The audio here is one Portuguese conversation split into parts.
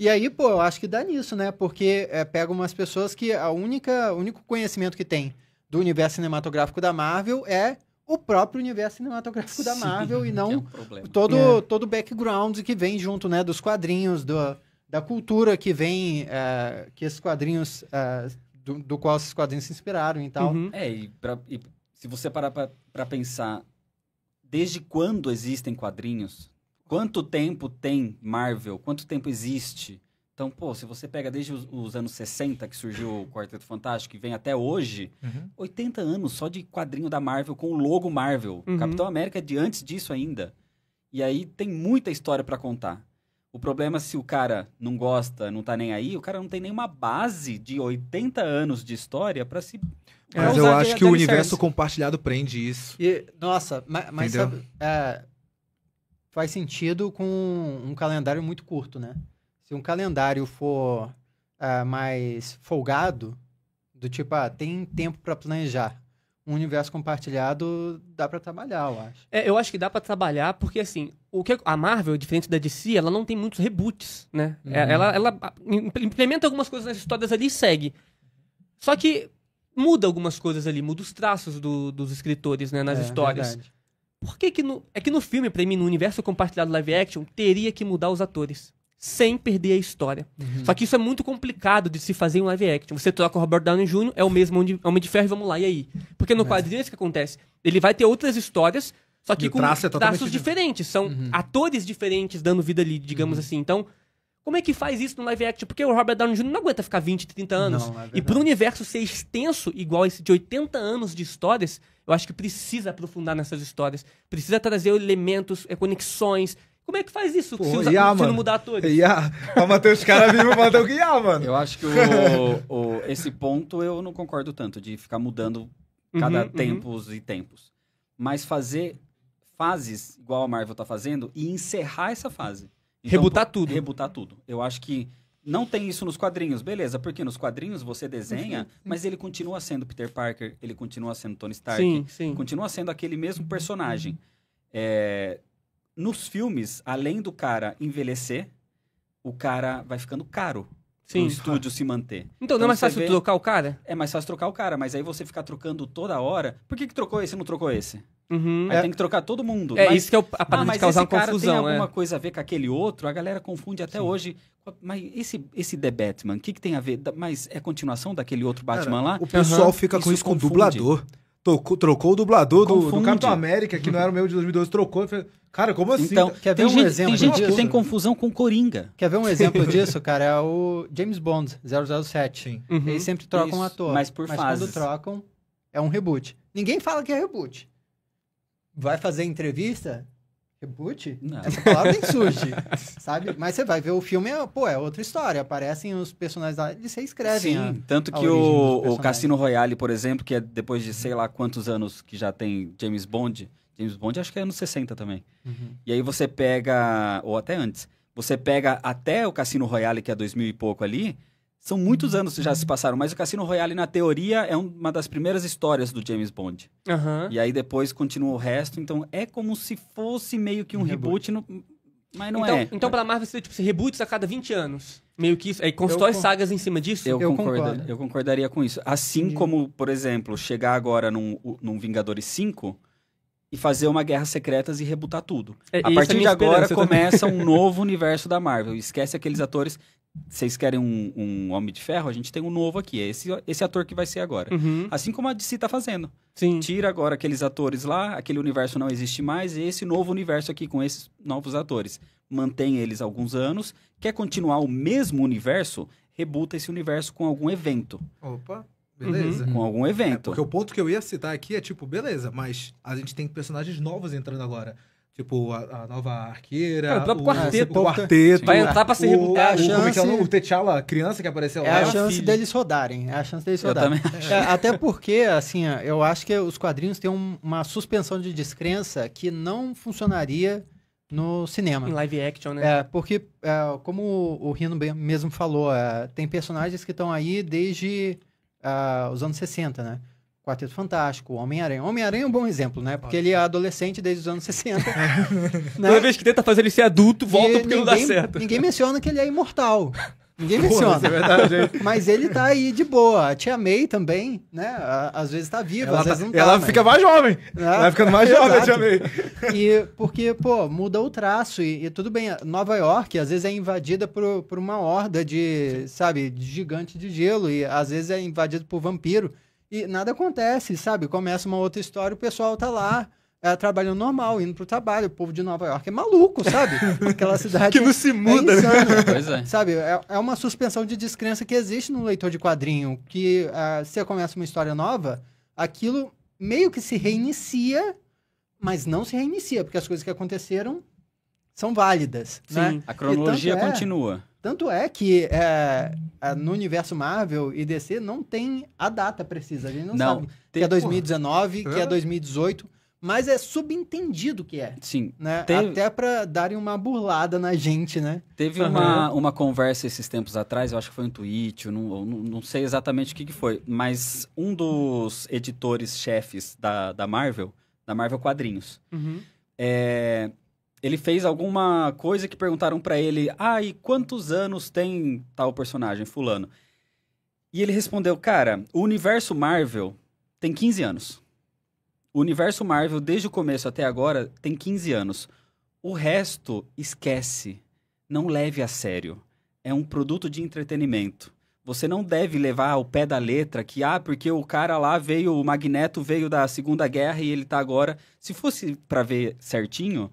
E aí, pô, eu acho que dá nisso, né? Porque é, pega umas pessoas que a única, o único conhecimento que tem do universo cinematográfico da Marvel é o próprio universo cinematográfico da Marvel e é não é um todo é. todo o background que vem junto, né? Dos quadrinhos, do, da cultura que vem, é, que esses quadrinhos, é, do, do, qual esses quadrinhos se inspiraram e tal. Uhum. É, e, pra, e, se você parar para pensar, desde quando existem quadrinhos, quanto tempo tem Marvel? Quanto tempo existe? Então, pô, se você pega desde os, anos 60, que surgiu o Quarteto Fantástico, e vem até hoje, uhum. 80 anos só de quadrinho da Marvel com o logo Marvel. Uhum. Capitão América é de antes disso ainda. E aí tem muita história para contar. O problema é se o cara não gosta, não tá nem aí, o cara não tem nenhuma base de 80 anos de história para se. Pra mas eu acho que o universo compartilhado prende isso. E, nossa, mas, mas sabe, é, faz sentido com um calendário muito curto, né? Se um calendário for uh, mais folgado, do tipo, ah, tem tempo para planejar. Um universo compartilhado dá para trabalhar, eu acho. É, eu acho que dá para trabalhar, porque assim, o que a Marvel, diferente da DC, ela não tem muitos reboots, né? É, uhum. Ela, ela implementa algumas coisas nas histórias ali e segue. Só que muda algumas coisas ali, muda os traços do, dos escritores, né, nas é, histórias. Verdade. Por que que no, é que no filme, pra mim, no universo compartilhado live action, teria que mudar os atores? Sem perder a história. Uhum. Só que isso é muito complicado de se fazer em live action. Você troca o Robert Downey Jr., é o mesmo Homem de Ferro, vamos lá, e aí? Porque no é. quadrinho é isso que acontece. Ele vai ter outras histórias, só que com traço é traços diferentes. São uhum. atores diferentes dando vida ali, digamos uhum. assim. Então, como é que faz isso no live action? Porque o Robert Downey Jr. não aguenta ficar 20, 30 anos. Não, é e pro universo ser extenso, igual esse de 80 anos de histórias, eu acho que precisa aprofundar nessas histórias, precisa trazer elementos, é, conexões, como é que faz isso Pô, se, usa, yeah, se não mudar atores? Yeah. Pra manter os caras vivos, manter o que yeah, mano. Eu acho que o, o, esse ponto eu não concordo tanto, de ficar mudando cada uhum, uhum. tempos uhum. e tempos. Mas fazer fases igual a Marvel tá fazendo e encerrar essa fase. Então, rebutar tudo. Rebutar tudo. Eu acho que não tem isso nos quadrinhos, beleza, porque nos quadrinhos você desenha, sim, uhum. sim. Uhum. mas ele continua sendo Peter Parker, ele continua sendo Tony Stark, sim, sim. continua sendo aquele mesmo uhum. personagem. É, nos filmes, além do cara envelhecer, o cara vai ficando caro. Sim. estúdio se manter. Então, então não é mais então, fácil vê... trocar o cara? É mais fácil trocar o cara, mas aí você ficar trocando toda hora. Por que, que trocou esse e não trocou esse? Uhum, aí é... tem que trocar todo mundo. É mas... isso que é a parada ah, de causar confusão. Mas é. tem alguma coisa a ver com aquele outro? A galera confunde até Sim. hoje. Mas esse, esse The Batman, o que, que tem a ver? Mas é continuação daquele outro Batman Cara, lá? O pessoal uhum. fica com isso confunde. com o dublador. Tocou, trocou o dublador do, do, Capitão América, que não era o meu de 2012, trocou. cara, como assim? Então, quer ver um gente, exemplo Tem gente que tem confusão com Coringa. Quer ver um exemplo disso, cara? É o James Bond, 007. Uhum. Eles sempre trocam Isso. um ator. Mas por mas fases. quando trocam, é um reboot. Ninguém fala que é reboot vai fazer entrevista, reboot, não. essa palavra nem surge, sabe? Mas você vai ver o filme, pô, é outra história. Aparecem os personagens lá, você escreve. Sim, a, tanto que o, o Cassino Royale, por exemplo, que é depois de sei lá quantos anos que já tem James Bond, James Bond acho que é anos 60 também. Uhum. E aí você pega, ou até antes, você pega até o Cassino Royale, que é 2000 e pouco ali, são muitos uhum. anos que já se passaram, mas o Cassino Royale, na teoria, é uma das primeiras histórias do James Bond. Uhum. E aí depois continua o resto, então é como se fosse meio que um, um reboot, reboot no... mas não então, é. Então, pela Marvel, você tipo, se reboots a cada 20 anos. Meio que isso. Aí constrói sagas em cima disso? Eu, eu, concordo. eu concordaria com isso. Assim como, por exemplo, chegar agora num, num Vingadores 5 e fazer uma guerra secretas e rebutar tudo. É, a é partir é de agora começa um novo universo da Marvel. Esquece aqueles atores vocês querem um, um, Homem de Ferro, a gente tem um novo aqui. É esse, esse ator que vai ser agora. Uhum. Assim como a DC tá fazendo. Sim. Tira agora aqueles atores lá, aquele universo não existe mais, e esse novo universo aqui com esses novos atores. Mantém eles alguns anos. Quer continuar o mesmo universo? Rebuta esse universo com algum evento. Opa. Uhum. Beleza. Uhum. Com algum evento. É, porque o ponto que eu ia citar aqui é tipo, beleza, mas a gente tem personagens novos entrando agora. Tipo, a, a nova arqueira. Cara, o próprio quarteto. Tipo, o é, quarteto. Vai entrar pra ser rebutado. É, é o, chance... é o, T'Challa, criança que apareceu lá. É a chance filho. deles rodarem. É a chance deles rodarem. Até porque, assim, eu acho que os quadrinhos têm uma suspensão de descrença que não funcionaria no cinema. Em live action, né? É, porque, é, como o Rino mesmo falou, é, tem personagens que estão aí desde os anos 60, né? Quarteto Fantástico, Homem-Aranha. Homem-Aranha é um bom exemplo, né? Porque ele é adolescente desde os anos 60. É. né? Toda vez que tenta fazer ele ser adulto, volta e porque ninguém, não dá certo. Ninguém menciona que ele é imortal. Ninguém menciona. é verdade, mas ele tá aí de boa. A tia May também, né? Às vezes tá viva, ela às tá vezes não tá. Ela mas... fica mais jovem. É. Ela vai ficando mais jovem, a tia May. E porque, pô, muda o traço. E, e, tudo bem, Nova York às vezes é invadida por, por uma horda de, sabe, de gigante de gelo. E às vezes é invadida por vampiro e nada acontece, sabe? Começa uma outra história, o pessoal tá lá. É, trabalhando normal, indo pro trabalho. O povo de Nova York é maluco, sabe? Aquela cidade. que não se é muda, é pois é. Sabe? É, é, uma suspensão de descrença que existe no leitor de quadrinho. Que uh, você começa uma história nova, aquilo meio que se reinicia, mas não se reinicia, porque as coisas que aconteceram são válidas. Né? Sim, né? a cronologia tanto é, continua. Tanto é que é, é no universo Marvel e DC não tem a data precisa. A gente não, não sabe tem, é que é 2019, porra. que é 2018. Mas é subentendido que é. Sim. Né? Teve... Até para darem uma burlada na gente, né? Teve uhum. uma, uma conversa esses tempos atrás, eu acho que foi um tweet, eu não, eu não sei exatamente o que, que foi, mas um dos editores-chefes da, da Marvel, da Marvel Quadrinhos, uhum. é, ele fez alguma coisa que perguntaram para ele: "Ah, e quantos anos tem tal personagem fulano?" E ele respondeu: "Cara, o universo Marvel tem 15 anos. O universo Marvel desde o começo até agora tem 15 anos. O resto esquece. Não leve a sério. É um produto de entretenimento. Você não deve levar ao pé da letra que ah, porque o cara lá veio, o Magneto veio da Segunda Guerra e ele tá agora. Se fosse para ver certinho,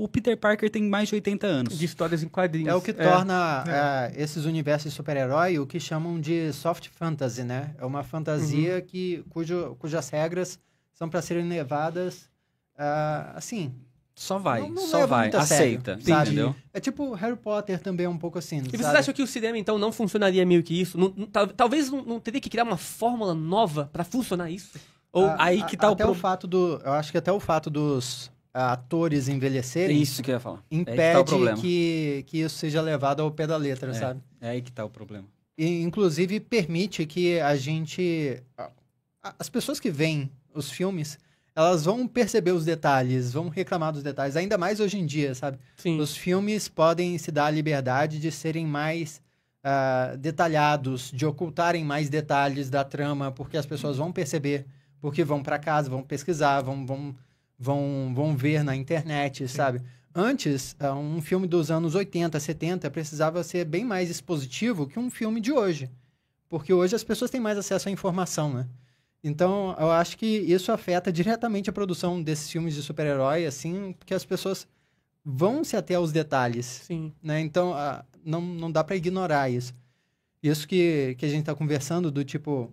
o Peter Parker tem mais de 80 anos. De histórias em quadrinhos. É o que é. torna é. É, esses universos de super-herói o que chamam de soft fantasy, né? É uma fantasia uhum. que, cujo, cujas regras são para serem levadas uh, assim. Só vai, não, não só vai, aceita. Sério, sabe? Entendeu? É tipo Harry Potter também é um pouco assim. E vocês sabe? acham que o cinema então não funcionaria meio que isso? Não, talvez não teria que criar uma fórmula nova para funcionar isso? Ou ah, a, aí que tá a, tá até o, pro... o fato do, eu acho que até o fato dos atores envelhecerem. É isso que eu ia falar. Impede é que, tá que, que, isso seja levado ao pé da letra, é, sabe? É aí que está o problema. E, inclusive, permite que a gente. As pessoas que veem os filmes, elas vão perceber os detalhes, vão reclamar dos detalhes, ainda mais hoje em dia, sabe? Sim. Os filmes podem se dar a liberdade de serem mais. Uh, detalhados, de ocultarem mais detalhes da trama, porque as pessoas vão perceber, porque vão para casa, vão pesquisar, vão, vão vão, vão ver na internet, Sim. sabe? Antes, eh, um filme dos anos 80, 70 precisava ser bem mais expositivo que um filme de hoje. Porque hoje as pessoas têm mais acesso à informação, né? Então, eu acho que isso afeta diretamente a produção desses filmes de super-herói, assim, porque as pessoas vão se até aos detalhes. Sim. Né? Então, ah, não, não dá para ignorar isso. Isso que, que a gente está conversando, do tipo,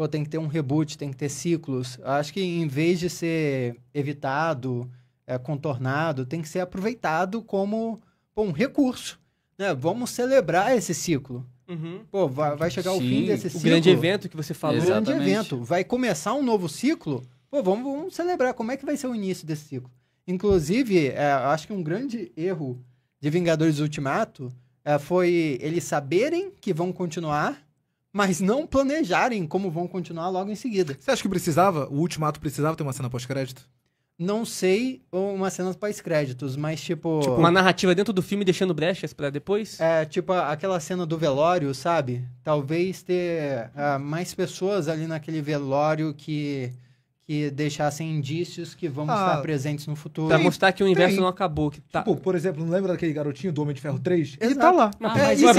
pô, tem que ter um reboot, tem que ter ciclos. Acho que em vez de ser evitado, é, contornado, tem que ser aproveitado como pô, um recurso. Né? Vamos celebrar esse ciclo. Uhum. Pô, vai, vai chegar Sim, o fim desse ciclo. O grande evento que você falou. O grande evento. Vai começar um novo ciclo? Pô, vamos, vamos celebrar. Como é que vai ser o início desse ciclo? Inclusive, é, acho que um grande erro de Vingadores Ultimato é, foi eles saberem que vão continuar mas não planejarem como vão continuar logo em seguida. Você acha que precisava? O último ato precisava ter uma cena pós-crédito? Não sei uma cena pós-créditos, mas tipo... tipo... Uma narrativa dentro do filme deixando brechas para depois? É, tipo aquela cena do velório, sabe? Talvez ter uh, mais pessoas ali naquele velório que que deixassem indícios que vão ah, estar presentes no futuro. Pra mostrar que o universo tem. não acabou. Que tá... Tipo, por exemplo, não lembra daquele garotinho do Homem de Ferro 3? Ele tá lá. Ah, é, mas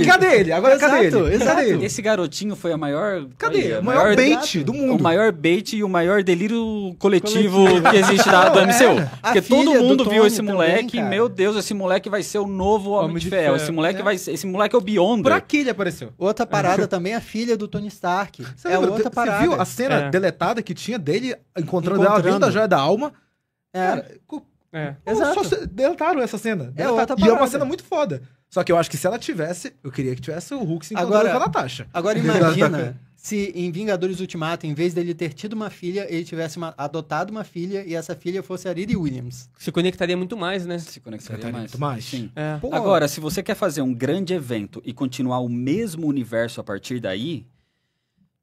é, cadê ele? Agora Exato. cadê ele? Exato. Cadê ele? Esse garotinho foi a maior... Cadê? Aí, o maior, maior bait do mundo. O maior bait e o maior delírio coletivo, coletivo. que existe da, é. do MCU. Porque todo mundo viu esse moleque também, meu Deus, esse moleque vai ser o novo Homem, Homem de, Ferro. Ferro. Esse moleque é. vai ser, esse moleque é o Beyonder. Por aqui ele apareceu. Outra é. parada também, a filha do Tony Stark. Você é outra parada. Você viu a cena é. deletada que tinha dele? dele, encontrando, encontrando. ela dentro da joia da alma. É. Cara, é. Exato. Só deletaram essa cena. É e é uma cena muito foda. Só que eu acho que se ela tivesse, eu queria que tivesse o Hulk se encontrando agora, com a Natasha. Agora imagina tá se em Vingadores Ultimato, em vez dele ter tido uma filha, ele tivesse uma, adotado uma filha e essa filha fosse a Riri Williams. Se conectaria muito mais, né? Se conectaria, mais. muito mais. Sim. É. Agora, se você quer fazer um grande evento e continuar o mesmo universo a partir daí,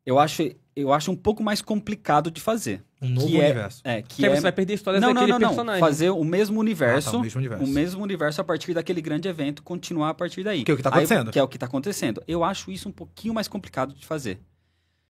eu acho eu acho um pouco mais complicado de fazer. Um novo é, universo. É, que é... você vai perder histórias não, daquele não, não, personagem. Não, fazer o mesmo universo, ah, tá, o mesmo universo, o mesmo universo a partir daquele grande evento, continuar a partir daí. Que é o que está acontecendo. Aí, que é o que está acontecendo. Eu acho isso um pouquinho mais complicado de fazer.